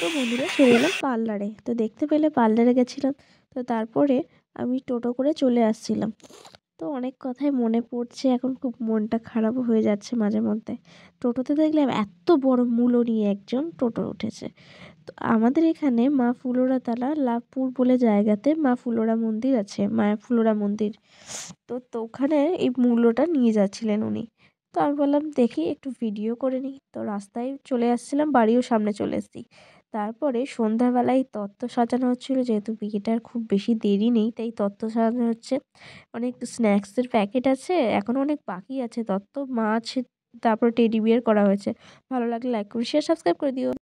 তো বন্ধুরা চলে এলাম পার্লারে তো দেখতে পেলে পার্লারে গেছিলাম তো তারপরে আমি টোটো করে চলে আসছিলাম তো অনেক কথাই মনে পড়ছে এখন খুব মনটা খারাপ হয়ে যাচ্ছে মাঝে মধ্যে টোটোতে দেখলাম এত বড় মূলো নিয়ে একজন টোটো উঠেছে তো আমাদের এখানে মা ফুলোরা তালা লাভপুর বলে জায়গাতে মা ফুলোরা মন্দির আছে মায়া ফুলোরা মন্দির তো তো ওখানে এই মূলোটা নিয়ে যাচ্ছিলেন উনি তো আমি বললাম দেখি একটু ভিডিও করে নিই তো রাস্তায় চলে আসছিলাম বাড়িও সামনে চলে এসেছি তারপরে সন্ধ্যাবেলায় তত্ত্ব সাজানো হচ্ছিলো যেহেতু বিয়েটার খুব বেশি দেরি নেই তাই তত্ত্ব সাজানো হচ্ছে অনেক স্ন্যাক্সের প্যাকেট আছে এখনও অনেক বাকি আছে তত্ত্ব মাছ তারপর টেডি বিয়ার করা হয়েছে ভালো লাগলে লাইক করুন শেয়ার সাবস্ক্রাইব করে দিও